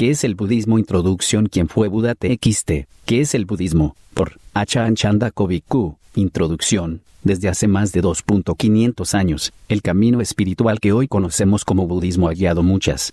¿Qué es el budismo? Introducción Quien fue Buda TXT? ¿Qué es el budismo? Por Achan Chanda Kobiku. Introducción. Desde hace más de 2.500 años, el camino espiritual que hoy conocemos como budismo ha guiado muchas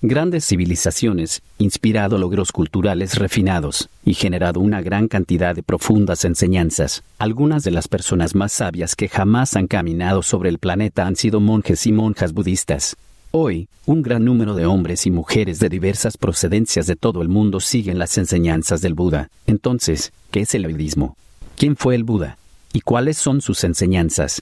grandes civilizaciones, inspirado logros culturales refinados y generado una gran cantidad de profundas enseñanzas. Algunas de las personas más sabias que jamás han caminado sobre el planeta han sido monjes y monjas budistas. Hoy, un gran número de hombres y mujeres de diversas procedencias de todo el mundo siguen las enseñanzas del Buda. Entonces, ¿qué es el budismo? ¿Quién fue el Buda? ¿Y cuáles son sus enseñanzas?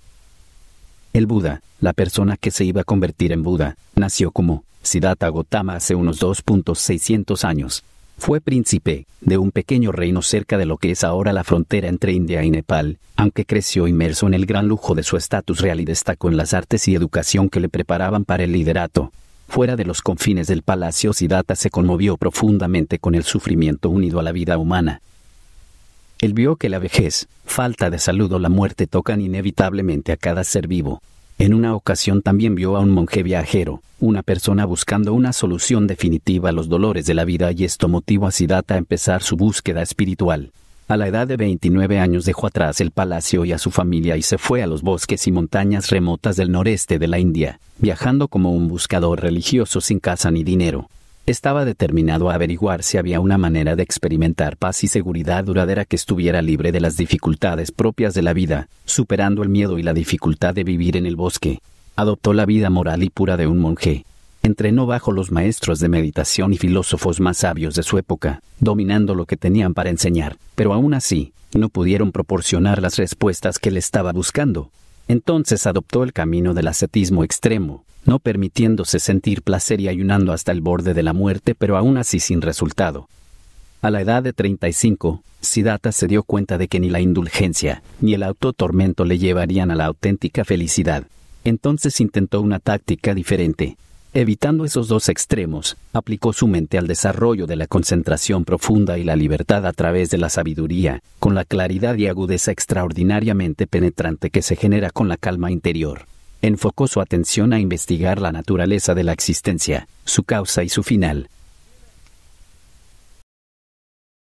El Buda, la persona que se iba a convertir en Buda, nació como Siddhartha Gautama hace unos 2.600 años. Fue príncipe de un pequeño reino cerca de lo que es ahora la frontera entre India y Nepal, aunque creció inmerso en el gran lujo de su estatus real y destacó en las artes y educación que le preparaban para el liderato. Fuera de los confines del palacio, Siddhartha se conmovió profundamente con el sufrimiento unido a la vida humana. Él vio que la vejez, falta de salud o la muerte tocan inevitablemente a cada ser vivo, en una ocasión también vio a un monje viajero, una persona buscando una solución definitiva a los dolores de la vida y esto motivó a Siddhartha a empezar su búsqueda espiritual. A la edad de 29 años dejó atrás el palacio y a su familia y se fue a los bosques y montañas remotas del noreste de la India, viajando como un buscador religioso sin casa ni dinero. Estaba determinado a averiguar si había una manera de experimentar paz y seguridad duradera que estuviera libre de las dificultades propias de la vida, superando el miedo y la dificultad de vivir en el bosque. Adoptó la vida moral y pura de un monje. Entrenó bajo los maestros de meditación y filósofos más sabios de su época, dominando lo que tenían para enseñar, pero aún así, no pudieron proporcionar las respuestas que él estaba buscando. Entonces adoptó el camino del ascetismo extremo, no permitiéndose sentir placer y ayunando hasta el borde de la muerte, pero aún así sin resultado. A la edad de 35, Siddhartha se dio cuenta de que ni la indulgencia ni el autotormento le llevarían a la auténtica felicidad. Entonces intentó una táctica diferente. Evitando esos dos extremos, aplicó su mente al desarrollo de la concentración profunda y la libertad a través de la sabiduría, con la claridad y agudeza extraordinariamente penetrante que se genera con la calma interior enfocó su atención a investigar la naturaleza de la existencia, su causa y su final,